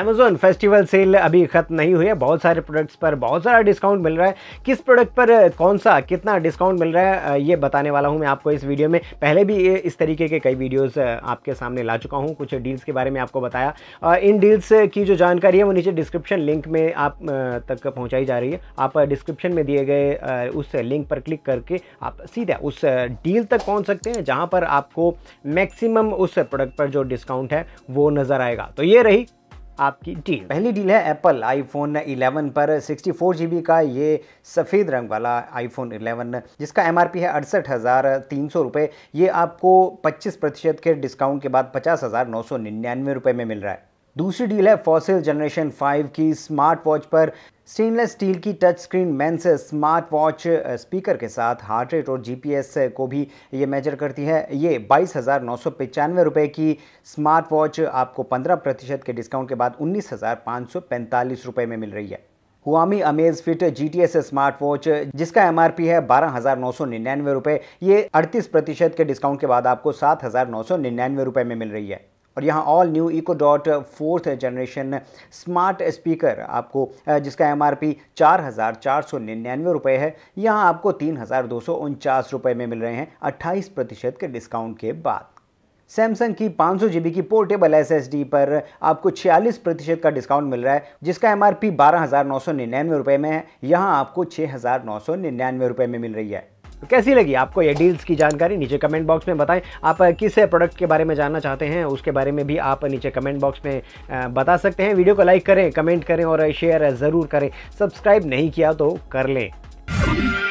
Amazon festival sale अभी ख़त्म नहीं हुई है बहुत सारे प्रोडक्ट्स पर बहुत सारा डिस्काउंट मिल रहा है किस प्रोडक्ट पर कौन सा कितना डिस्काउंट मिल रहा है ये बताने वाला हूँ मैं आपको इस वीडियो में पहले भी इस तरीके के कई वीडियोस आपके सामने ला चुका हूँ कुछ डील्स के बारे में आपको बताया इन डील्स की जो जानकारी है वो नीचे डिस्क्रिप्शन लिंक में आप तक पहुँचाई जा रही है आप डिस्क्रिप्शन में दिए गए उस लिंक पर क्लिक करके आप सीधा उस डील तक पहुँच सकते हैं जहाँ पर आपको मैक्सिमम उस प्रोडक्ट पर जो डिस्काउंट है वो नज़र आएगा तो ये रही आपकी डील पहली डील है एप्पल आईफोन 11 पर सिक्सटी जीबी का ये सफ़ेद रंग वाला आईफोन 11 जिसका एम है अड़सठ हज़ार तीन सौ रुपये ये आपको 25 प्रतिशत के डिस्काउंट के बाद पचास हज़ार नौ सौ निन्यानवे में मिल रहा है दूसरी डील है फॉसिल जनरेशन 5 की स्मार्ट वॉच पर स्टेनलेस स्टील की टच स्क्रीन मैं स्मार्ट वॉच स्पीकर के साथ हार्ट रेट और जीपीएस को भी ये मेजर करती है ये बाईस हज़ार नौ सौ पचानवे रुपये की स्मार्ट वॉच आपको पंद्रह प्रतिशत के डिस्काउंट के बाद उन्नीस हज़ार पाँच सौ पैंतालीस रुपये में मिल रही है Huami Amazfit G T S smart watch जिसका एम आर पी है बारह हज़ार नौ सौ निन्यानवे रुपये ये अड़तीस प्रतिशत के डिस्काउंट के बाद आपको सात हज़ार नौ सौ निन्यानवे रुपये में मिल रही है और यहाँ all new Echo Dot fourth generation smart speaker आपको जिसका एम आर पी चार हज़ार चार सौ निन्यानवे रुपये है यहाँ आपको तीन हज़ार दो सौ उनचास रुपये में मिल रहे हैं अट्ठाईस प्रतिशत के डिस्काउंट के बाद सैमसंग की पाँच जी बी की पोर्टेबल डी पर आपको छियालीस प्रतिशत का डिस्काउंट मिल रहा है जिसका एम आर पी बारह हज़ार नौ सौ निन्यानवे रुपये में है यहाँ आपको छः हज़ार नौ सौ निन्यानवे रुपये में मिल रही है तो कैसी लगी आपको ये डील्स की जानकारी नीचे कमेंट बॉक्स में बताएं आप किस प्रोडक्ट के बारे में जानना चाहते हैं उसके बारे में भी आप नीचे कमेंट बॉक्स में बता सकते हैं वीडियो को लाइक करें कमेंट करें और शेयर ज़रूर करें सब्सक्राइब नहीं किया तो कर लें